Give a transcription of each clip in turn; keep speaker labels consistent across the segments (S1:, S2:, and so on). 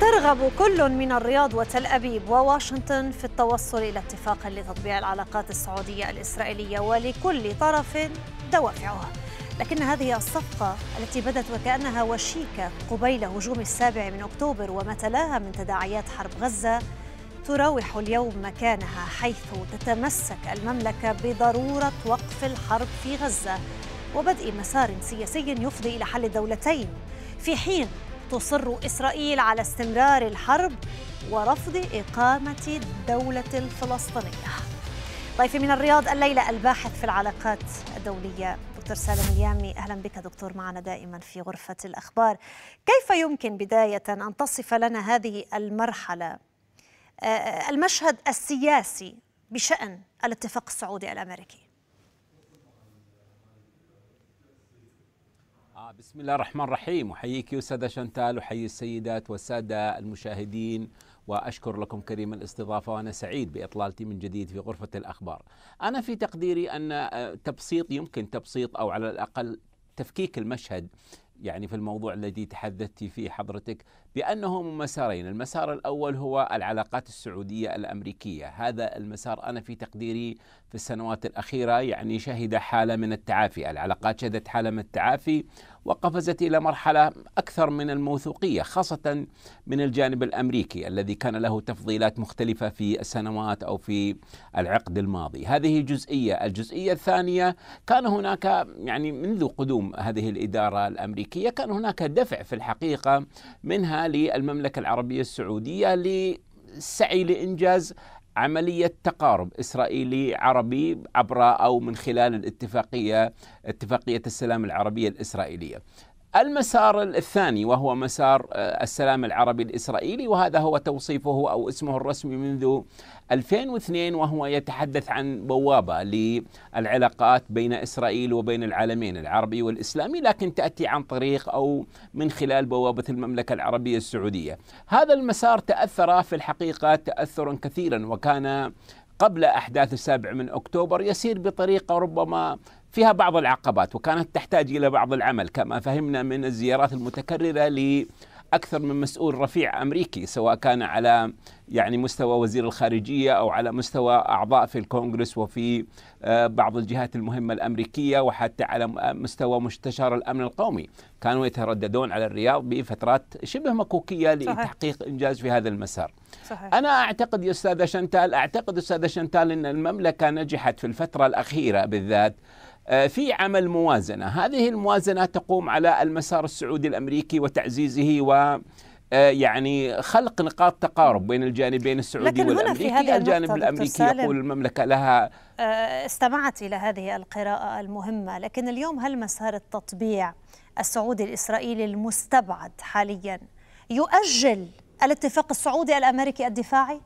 S1: ترغب كل من الرياض وتل أبيب وواشنطن في التوصل إلى اتفاق لتطبيع العلاقات السعودية الإسرائيلية ولكل طرف دوافعه لكن هذه الصفقة التي بدت وكأنها وشيكة قبيل هجوم السابع من أكتوبر وما تلاها من تداعيات حرب غزة تراوح اليوم مكانها حيث تتمسك المملكة بضرورة وقف الحرب في غزة وبدء مسار سياسي يفضي إلى حل الدولتين في حين تصر إسرائيل على استمرار الحرب ورفض إقامة الدولة الفلسطينية ضيفي من الرياض الليلة الباحث في العلاقات الدولية دكتور سالم اليامي أهلا بك دكتور معنا دائما في غرفة الأخبار كيف يمكن بداية أن تصف لنا هذه المرحلة آه، المشهد السياسي بشأن الاتفاق السعودي الأمريكي
S2: بسم الله الرحمن الرحيم احييك يا سادة شنتال احيي السيدات والساده المشاهدين واشكر لكم كريم الاستضافه وانا سعيد باطلالتي من جديد في غرفه الاخبار. انا في تقديري ان آه، تبسيط يمكن تبسيط او على الاقل تفكيك المشهد يعني في الموضوع الذي تحدثت فيه حضرتك لأنه من مسارين المسار الأول هو العلاقات السعودية الأمريكية هذا المسار أنا في تقديري في السنوات الأخيرة يعني شهد حالة من التعافي العلاقات شهدت حالة من التعافي وقفزت إلى مرحلة أكثر من الموثوقية خاصة من الجانب الأمريكي الذي كان له تفضيلات مختلفة في السنوات أو في العقد الماضي هذه جزئية الجزئية الثانية كان هناك يعني منذ قدوم هذه الإدارة الأمريكية كان هناك دفع في الحقيقة منها للمملكة العربية السعودية للسعي لإنجاز عملية تقارب إسرائيلي عربي عبر أو من خلال الاتفاقية اتفاقية السلام العربية الإسرائيلية المسار الثاني وهو مسار آه، السلام العربي الاسرائيلي وهذا هو توصيفه او اسمه الرسمي منذ 2002 وهو يتحدث عن بوابه للعلاقات بين اسرائيل وبين العالمين العربي والاسلامي لكن تاتي عن طريق او من خلال بوابه المملكه العربيه السعوديه. هذا المسار تاثر في الحقيقه تاثرا كثيرا وكان قبل احداث السابع من اكتوبر يسير بطريقه ربما فيها بعض العقبات وكانت تحتاج إلى بعض العمل كما فهمنا من الزيارات المتكررة لأكثر من مسؤول رفيع أمريكي سواء كان على يعني مستوى وزير الخارجية أو على مستوى أعضاء في الكونغرس وفي آه، بعض الجهات المهمة الأمريكية وحتى على آه، مستوى مستشار الأمن القومي كانوا يترددون على الرياض بفترات شبه مكوكية لتحقيق صحيح. إنجاز في هذا المسار صحيح. أنا أعتقد يا أستاذة شنتال أعتقد أستاذة شنتال أن المملكة نجحت في الفترة الأخيرة بالذات آه، في عمل موازنة هذه الموازنة تقوم على المسار السعودي الأمريكي وتعزيزه و آه، يعني خلق نقاط تقارب بين الجانبين السعودي لكن والامريكي هنا في هذه الجانب الامريكي يقول المملكه لها
S1: آه، استمعت الى هذه القراءه المهمه لكن اليوم هل مسار التطبيع السعودي الاسرائيلي المستبعد حاليا يؤجل الاتفاق السعودي الامريكي الدفاعي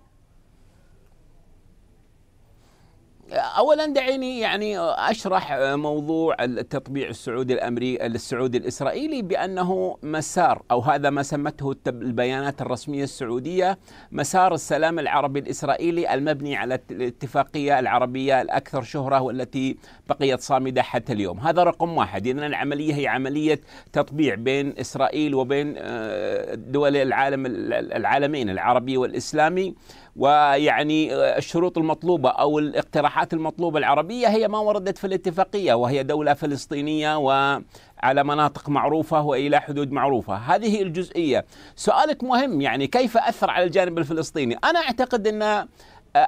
S2: اولا دعيني يعني اشرح موضوع التطبيع السعودي الامريكي السعودي الاسرائيلي بانه مسار او هذا ما سمته البيانات الرسميه السعوديه مسار السلام العربي الاسرائيلي المبني على الاتفاقيه العربيه الاكثر شهره والتي بقيت صامده حتى اليوم، هذا رقم واحد اذا العمليه هي عمليه تطبيع بين اسرائيل وبين آه، دول العالم العالمين العربي والاسلامي ويعني الشروط المطلوبة أو الاقتراحات المطلوبة العربية هي ما وردت في الاتفاقية وهي دولة فلسطينية وعلى مناطق معروفة وإلى حدود معروفة هذه الجزئية سؤالك مهم يعني كيف أثر على الجانب الفلسطيني أنا أعتقد أن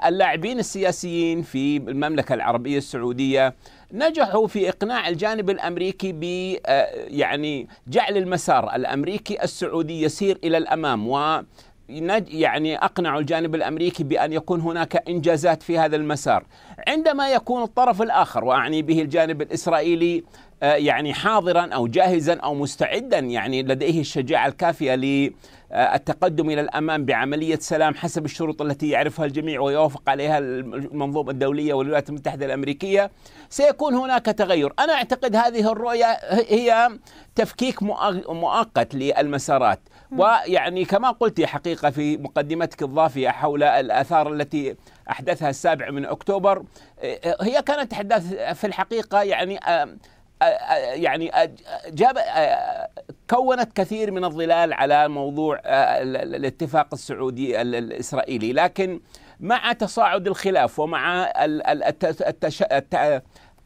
S2: اللاعبين السياسيين في المملكة العربية السعودية نجحوا في اقناع الجانب الامريكي ب آه، يعني جعل المسار الامريكي السعودي يسير الى الامام و يعني اقنعوا الجانب الامريكي بان يكون هناك انجازات في هذا المسار عندما يكون الطرف الاخر واعني به الجانب الاسرائيلي آه، يعني حاضرا او جاهزا او مستعدا يعني لديه الشجاعه الكافيه للتقدم الى الامام بعمليه سلام حسب الشروط التي يعرفها الجميع ويوافق عليها المنظومه الدوليه والولايات المتحده الامريكيه سيكون هناك تغير، انا اعتقد هذه الرؤيه هي تفكيك مؤقت للمسارات، ويعني كما قلت حقيقة في مقدمتك الضافية حول الآثار التي أحدثها السابع من أكتوبر إيه، هي كانت تحدث في الحقيقة يعني آه، آه، آه، يعني جاب كونت كثير من الظلال على موضوع الاتفاق السعودي الاسرائيلي لكن مع تصاعد الخلاف ومع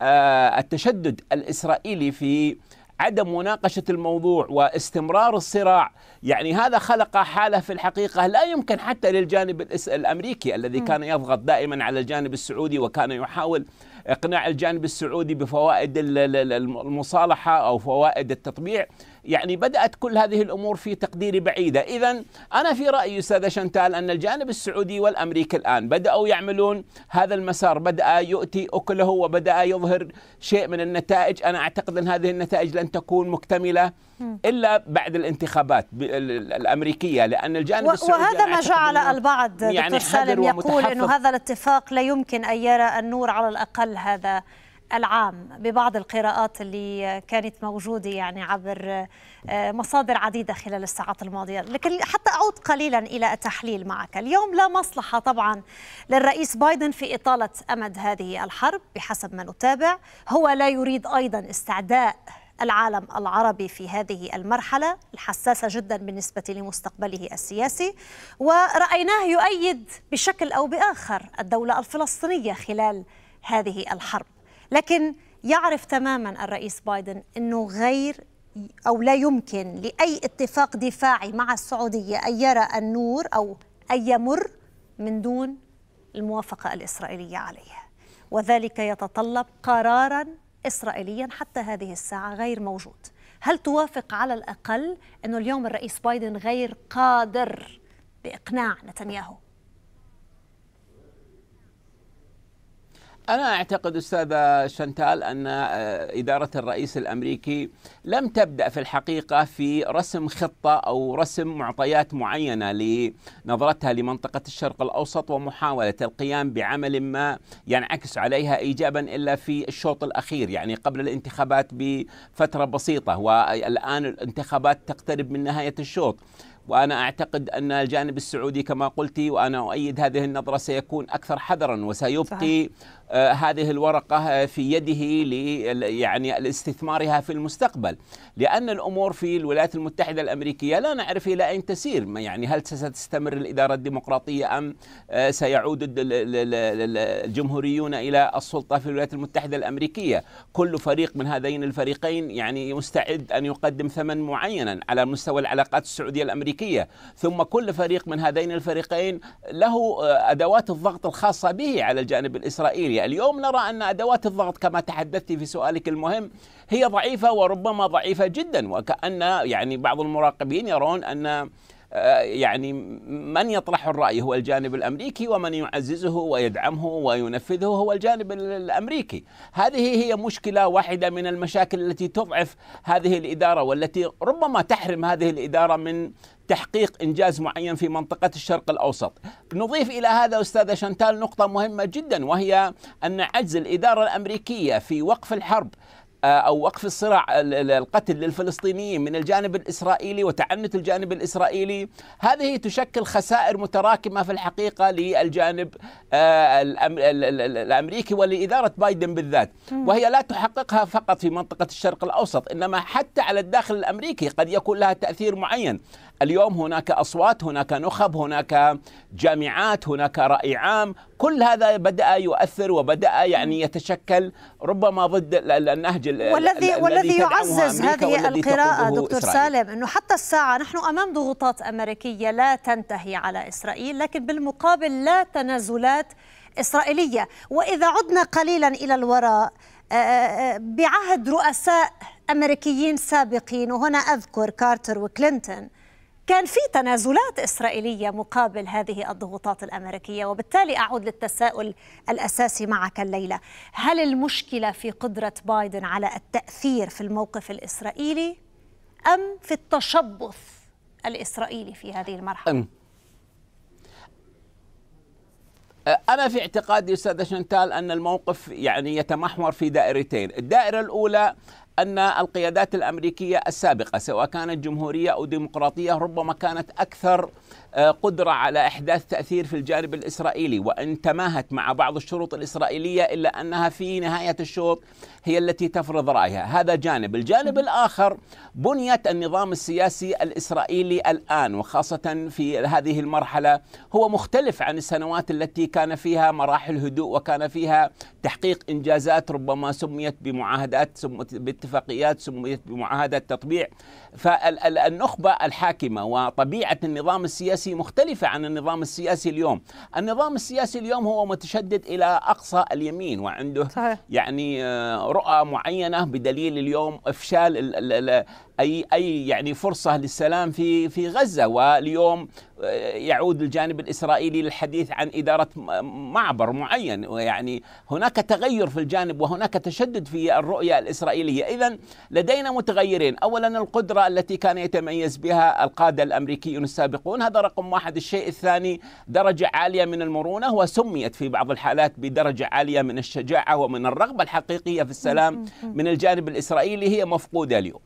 S2: التشدد الاسرائيلي في عدم مناقشه الموضوع واستمرار الصراع يعني هذا خلق حاله في الحقيقه لا يمكن حتى للجانب الامريكي الذي كان يضغط دائما على الجانب السعودي وكان يحاول اقناع الجانب السعودي بفوائد المصالحه او فوائد التطبيع يعني بدأت كل هذه الأمور في تقديري بعيدة إذا أنا في رأيي أستاذ شنتال أن الجانب السعودي والأمريكي الآن بدأوا يعملون هذا المسار بدأ يؤتي أكله وبدأ يظهر شيء من النتائج أنا أعتقد أن هذه النتائج لن تكون مكتملة إلا بعد الانتخابات الأمريكية لأن الجانب السعودي وهذا ما جعل البعض يعني دكتور سالم يقول أنه هذا
S1: الاتفاق لا يمكن أن يرى النور على الأقل هذا العام ببعض القراءات اللي كانت موجودة يعني عبر آه، مصادر عديدة خلال الساعات الماضية لكن حتى أعود قليلا إلى التحليل معك اليوم لا مصلحة طبعا للرئيس بايدن في إطالة أمد هذه الحرب بحسب ما نتابع هو لا يريد أيضا استعداء العالم العربي في هذه المرحلة الحساسة جدا بالنسبة لمستقبله السياسي ورأيناه يؤيد بشكل أو بآخر الدولة الفلسطينية خلال هذه الحرب لكن يعرف تماما الرئيس بايدن انه غير او لا يمكن لاي اتفاق دفاعي مع السعوديه ان يرى النور او ان يمر من دون الموافقه الاسرائيليه عليه وذلك يتطلب قرارا اسرائيليا حتى هذه الساعه غير موجود هل توافق على الاقل انه اليوم الرئيس بايدن غير قادر باقناع نتنياهو
S2: أنا أعتقد أستاذة شنتال أن آه، إدارة الرئيس الأمريكي لم تبدأ في الحقيقة في رسم خطة أو رسم معطيات معينة لنظرتها لمنطقة الشرق الأوسط ومحاولة القيام بعمل ما ينعكس عليها إيجابا إلا في الشوط الأخير يعني قبل الانتخابات بفترة بسيطة والآن الانتخابات تقترب من نهاية الشوط وانا اعتقد ان الجانب السعودي كما قلت وانا اؤيد هذه النظره سيكون اكثر حذرا وسيبقي آه هذه الورقه آه، في يده يعني لاستثمارها في المستقبل لان الامور في الولايات المتحده الامريكيه لا نعرف الى اين تسير يعني هل ستستمر الاداره الديمقراطيه ام آه سيعود الجمهوريون الى السلطه في الولايات المتحده الامريكيه كل فريق من هذين الفريقين يعني مستعد ان يقدم ثمن معينا على مستوى العلاقات السعوديه الامريكيه الأمريكية ثم كل فريق من هذين الفريقين له آه، أدوات الضغط الخاصة به على الجانب الإسرائيلي اليوم نرى أن أدوات الضغط كما تحدثت في سؤالك المهم هي ضعيفة وربما ضعيفة جدا وكأن يعني بعض المراقبين يرون أن آه، يعني من يطرح الرأي هو الجانب الأمريكي ومن يعززه ويدعمه وينفذه هو الجانب الأمريكي هذه هي مشكلة واحدة من المشاكل التي تضعف هذه الإدارة والتي ربما تحرم هذه الإدارة من تحقيق انجاز معين في منطقه الشرق الاوسط. نضيف الى هذا أستاذ شنتال نقطه مهمه جدا وهي ان عجز الاداره الامريكيه في وقف الحرب آه، او وقف الصراع القتل للفلسطينيين من الجانب الاسرائيلي وتعنت الجانب الاسرائيلي هذه تشكل خسائر متراكمه في الحقيقه للجانب آه، الامريكي ولاداره بايدن بالذات وهي لا تحققها فقط في منطقه الشرق الاوسط انما حتى على الداخل الامريكي قد يكون لها تاثير معين اليوم هناك أصوات هناك نخب هناك جامعات هناك رأي عام كل هذا بدأ يؤثر وبدأ يعني يتشكل ربما ضد النهج والذي والذي يعزز هذه القراءة دكتور إسرائيل. سالم
S1: أنه حتى الساعة نحن أمام ضغوطات أمريكية لا تنتهي على إسرائيل لكن بالمقابل لا تنازلات إسرائيلية وإذا عدنا قليلا إلى الوراء آه، آه، آه، بعهد رؤساء أمريكيين سابقين وهنا أذكر كارتر وكلينتون كان في تنازلات إسرائيلية مقابل هذه الضغوطات الأمريكية وبالتالي أعود للتساؤل الأساسي معك الليلة هل المشكلة في قدرة بايدن على التأثير في الموقف الإسرائيلي أم في التشبث الإسرائيلي في هذه المرحلة؟
S2: أنا في اعتقادي أستاذ شنتال أن الموقف يعني يتمحور في دائرتين الدائرة الأولى أن القيادات الأمريكية السابقة سواء كانت جمهورية أو ديمقراطية ربما كانت أكثر آه، قدرة على إحداث تأثير في الجانب الإسرائيلي وإن تماهت مع بعض الشروط الإسرائيلية إلا أنها في نهاية الشوط هي التي تفرض رأيها هذا جانب الجانب الآخر بنية النظام السياسي الإسرائيلي الآن وخاصة في هذه المرحلة هو مختلف عن السنوات التي كان فيها مراحل هدوء وكان فيها تحقيق إنجازات ربما سميت بمعاهدات سميت باتفاقيات سميت بمعاهدة تطبيع فالنخبة الحاكمة وطبيعة النظام السياسي مختلفة عن النظام السياسي اليوم النظام السياسي اليوم هو متشدد إلى أقصى اليمين وعنده صحيح. يعني آه، رؤى معينة بدليل اليوم إفشال اي اي يعني فرصه للسلام في في غزه واليوم آه، يعود الجانب الاسرائيلي للحديث عن اداره معبر معين ويعني هناك تغير في الجانب وهناك تشدد في الرؤيه الاسرائيليه اذا لدينا متغيرين اولا القدره التي كان يتميز بها القاده الامريكيون السابقون هذا رقم واحد الشيء الثاني درجه عاليه من المرونه وسميت في بعض الحالات بدرجه عاليه من الشجاعه ومن الرغبه الحقيقيه في السلام من الجانب الاسرائيلي هي مفقوده اليوم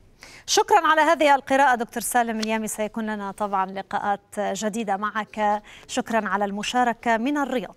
S1: شكرا على هذه القراءة دكتور سالم اليامي سيكون لنا طبعا لقاءات جديدة معك شكرا على المشاركة من الرياض